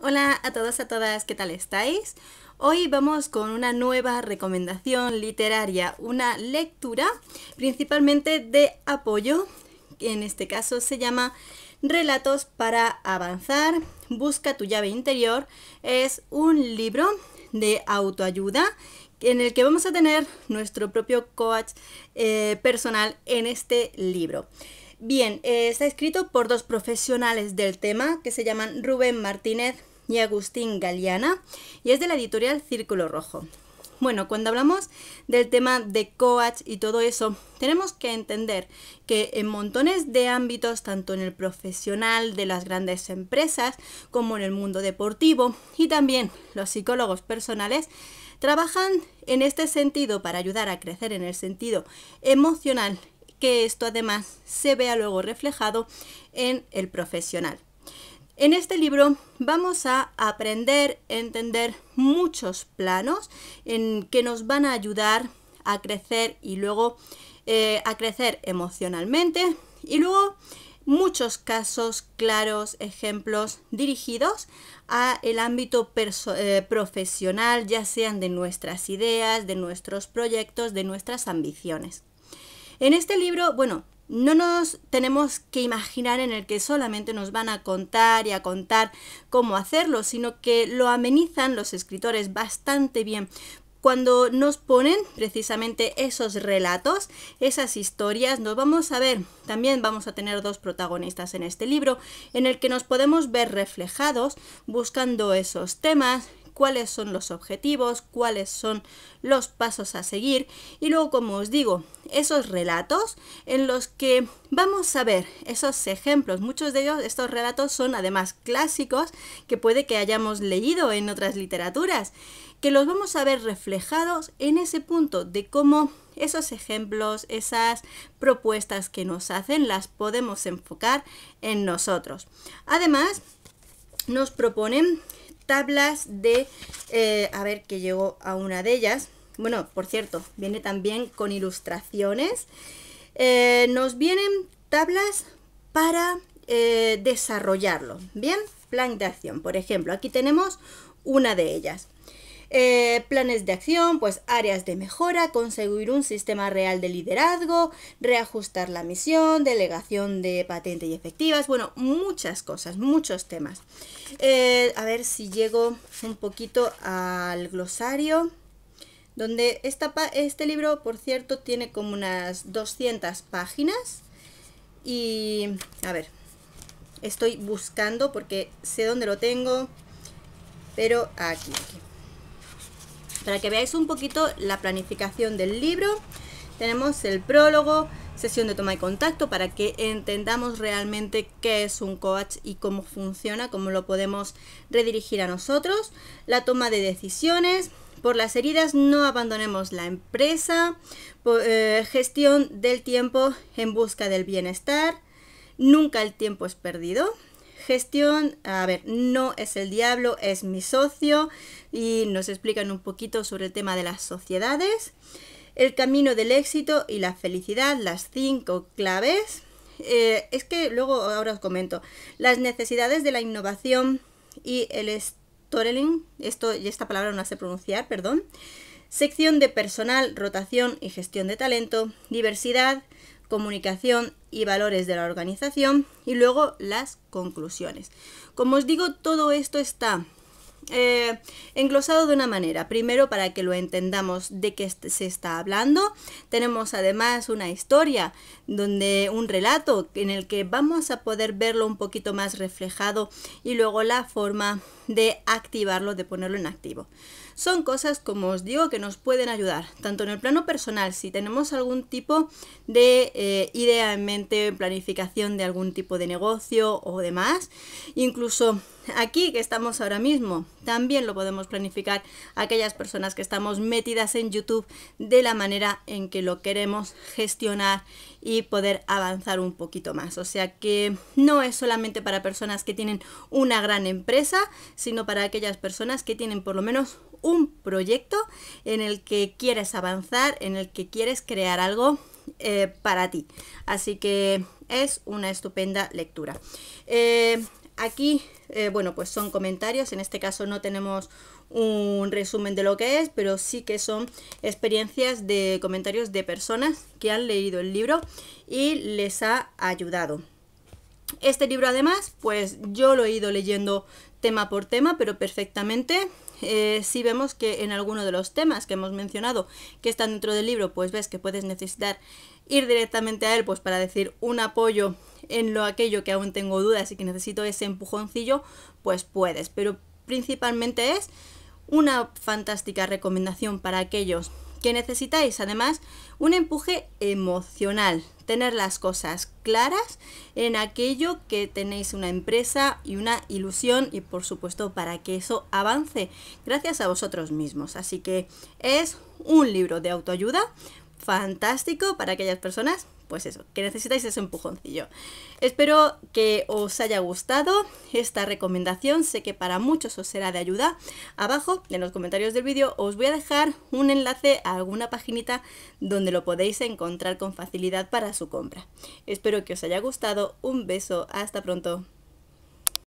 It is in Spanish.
Hola a todos, a todas, ¿qué tal estáis? Hoy vamos con una nueva recomendación literaria, una lectura principalmente de apoyo, que en este caso se llama Relatos para avanzar, Busca tu llave interior. Es un libro de autoayuda en el que vamos a tener nuestro propio coach eh, personal en este libro. Bien, eh, está escrito por dos profesionales del tema que se llaman Rubén Martínez y Agustín Galeana y es de la editorial Círculo Rojo. Bueno, cuando hablamos del tema de coach y todo eso, tenemos que entender que en montones de ámbitos, tanto en el profesional de las grandes empresas como en el mundo deportivo y también los psicólogos personales, trabajan en este sentido para ayudar a crecer en el sentido emocional, que esto además se vea luego reflejado en el profesional. En este libro vamos a aprender, a entender muchos planos en que nos van a ayudar a crecer y luego eh, a crecer emocionalmente y luego muchos casos claros, ejemplos dirigidos a el ámbito eh, profesional, ya sean de nuestras ideas, de nuestros proyectos, de nuestras ambiciones. En este libro, bueno, no nos tenemos que imaginar en el que solamente nos van a contar y a contar cómo hacerlo, sino que lo amenizan los escritores bastante bien cuando nos ponen precisamente esos relatos, esas historias, nos vamos a ver, también vamos a tener dos protagonistas en este libro, en el que nos podemos ver reflejados buscando esos temas cuáles son los objetivos, cuáles son los pasos a seguir. Y luego, como os digo, esos relatos en los que vamos a ver esos ejemplos. Muchos de ellos, estos relatos son además clásicos que puede que hayamos leído en otras literaturas, que los vamos a ver reflejados en ese punto de cómo esos ejemplos, esas propuestas que nos hacen, las podemos enfocar en nosotros. Además, nos proponen tablas de... Eh, a ver, que llegó a una de ellas. Bueno, por cierto, viene también con ilustraciones. Eh, nos vienen tablas para eh, desarrollarlo. Bien, plan de acción. Por ejemplo, aquí tenemos una de ellas. Eh, planes de acción, pues áreas de mejora, conseguir un sistema real de liderazgo, reajustar la misión, delegación de patente y efectivas, bueno, muchas cosas, muchos temas. Eh, a ver si llego un poquito al glosario donde esta, este libro, por cierto, tiene como unas 200 páginas. Y, a ver, estoy buscando porque sé dónde lo tengo, pero aquí, aquí para que veáis un poquito la planificación del libro. Tenemos el prólogo, sesión de toma de contacto para que entendamos realmente qué es un coach y cómo funciona, cómo lo podemos redirigir a nosotros, la toma de decisiones, por las heridas no abandonemos la empresa, eh, gestión del tiempo en busca del bienestar, nunca el tiempo es perdido, Gestión, a ver, no es el diablo, es mi socio y nos explican un poquito sobre el tema de las sociedades. El camino del éxito y la felicidad, las cinco claves. Eh, es que luego ahora os comento. Las necesidades de la innovación y el storytelling, esto y esta palabra no la sé pronunciar, perdón. Sección de personal, rotación y gestión de talento, diversidad, comunicación y valores de la organización y luego las conclusiones. Como os digo, todo esto está eh, englosado de una manera. Primero, para que lo entendamos de qué se está hablando. Tenemos además una historia, donde un relato en el que vamos a poder verlo un poquito más reflejado y luego la forma de activarlo, de ponerlo en activo. Son cosas, como os digo, que nos pueden ayudar, tanto en el plano personal, si tenemos algún tipo de eh, idea en mente, planificación de algún tipo de negocio o demás, incluso aquí que estamos ahora mismo. También lo podemos planificar aquellas personas que estamos metidas en YouTube de la manera en que lo queremos gestionar y poder avanzar un poquito más. O sea que no es solamente para personas que tienen una gran empresa, sino para aquellas personas que tienen por lo menos un proyecto en el que quieres avanzar, en el que quieres crear algo eh, para ti. Así que es una estupenda lectura. Eh, Aquí, eh, bueno, pues son comentarios. En este caso no tenemos un resumen de lo que es, pero sí que son experiencias de comentarios de personas que han leído el libro y les ha ayudado. Este libro además, pues yo lo he ido leyendo tema por tema, pero perfectamente. Eh, si vemos que en alguno de los temas que hemos mencionado que están dentro del libro, pues ves que puedes necesitar ir directamente a él pues para decir un apoyo en lo aquello que aún tengo dudas y que necesito ese empujoncillo, pues puedes. Pero principalmente es una fantástica recomendación para aquellos que necesitáis además un empuje emocional, tener las cosas claras en aquello que tenéis una empresa y una ilusión y por supuesto para que eso avance gracias a vosotros mismos. Así que es un libro de autoayuda fantástico para aquellas personas pues eso, que necesitáis ese empujoncillo. Espero que os haya gustado esta recomendación, sé que para muchos os será de ayuda. Abajo, en los comentarios del vídeo, os voy a dejar un enlace a alguna paginita donde lo podéis encontrar con facilidad para su compra. Espero que os haya gustado, un beso, hasta pronto.